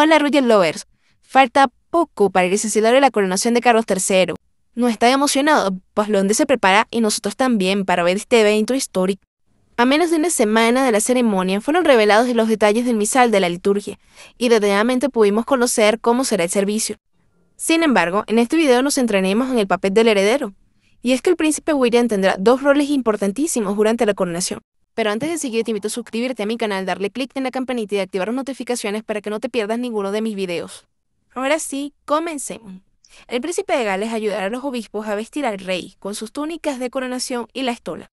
Hola Royal Lovers, falta poco para que se celebre la coronación de Carlos III. No está emocionado, pues Londres se prepara y nosotros también para ver este evento histórico. A menos de una semana de la ceremonia fueron revelados los detalles del misal de la liturgia y detalladamente pudimos conocer cómo será el servicio. Sin embargo, en este video nos centraremos en el papel del heredero. Y es que el príncipe William tendrá dos roles importantísimos durante la coronación. Pero antes de seguir, te invito a suscribirte a mi canal, darle clic en la campanita y activar las notificaciones para que no te pierdas ninguno de mis videos. Ahora sí, comencemos. El príncipe de Gales ayudará a los obispos a vestir al rey con sus túnicas de coronación y la estola.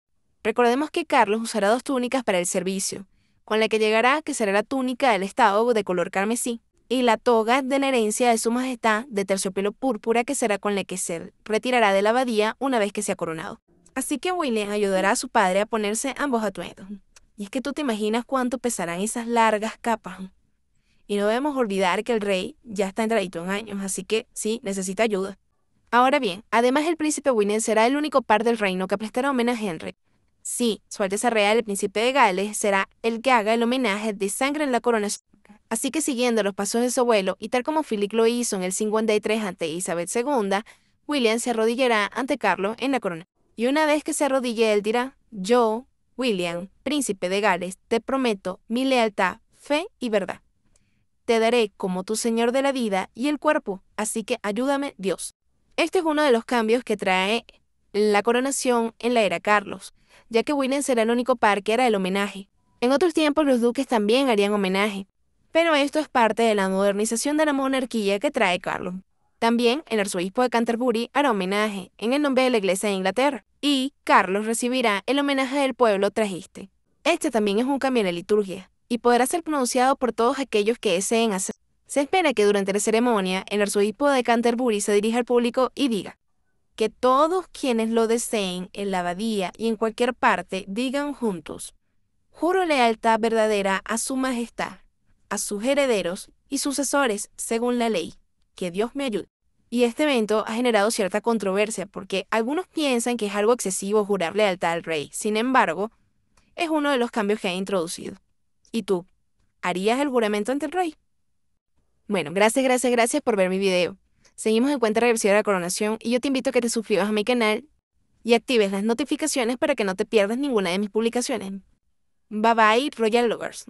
Recordemos que Carlos usará dos túnicas para el servicio, con la que llegará, que será la túnica del Estado de color carmesí, y la toga de la herencia de su majestad de terciopelo púrpura, que será con la que se retirará de la abadía una vez que sea coronado. Así que William ayudará a su padre a ponerse ambos atuendos. Y es que tú te imaginas cuánto pesarán esas largas capas. Y no debemos olvidar que el rey ya está entradito en años, así que sí, necesita ayuda. Ahora bien, además el príncipe William será el único par del reino que prestará homenaje a Henry. Sí, su Alteza Real, el príncipe de Gales, será el que haga el homenaje de sangre en la corona. Así que siguiendo los pasos de su abuelo, y tal como Philip lo hizo en el 53 ante Isabel II, William se arrodillará ante Carlos en la corona y una vez que se arrodille él dirá, yo, William, príncipe de Gales, te prometo mi lealtad, fe y verdad. Te daré como tu Señor de la vida y el cuerpo, así que ayúdame Dios. Este es uno de los cambios que trae la coronación en la era Carlos, ya que William será el único par que era el homenaje. En otros tiempos los duques también harían homenaje, pero esto es parte de la modernización de la monarquía que trae Carlos. También el arzobispo de Canterbury hará homenaje en el nombre de la Iglesia de Inglaterra y Carlos recibirá el homenaje del pueblo trajiste. Este también es un cambio en la liturgia y podrá ser pronunciado por todos aquellos que deseen hacerlo. Se espera que durante la ceremonia el arzobispo de Canterbury se dirija al público y diga que todos quienes lo deseen en la abadía y en cualquier parte digan juntos, juro lealtad verdadera a su majestad, a sus herederos y sucesores según la ley. Que Dios me ayude. Y este evento ha generado cierta controversia porque algunos piensan que es algo excesivo jurar lealtad al rey. Sin embargo, es uno de los cambios que ha introducido. ¿Y tú? ¿Harías el juramento ante el rey? Bueno, gracias, gracias, gracias por ver mi video. Seguimos en cuenta regresiva de la coronación y yo te invito a que te suscribas a mi canal y actives las notificaciones para que no te pierdas ninguna de mis publicaciones. Bye bye, Royal Lovers.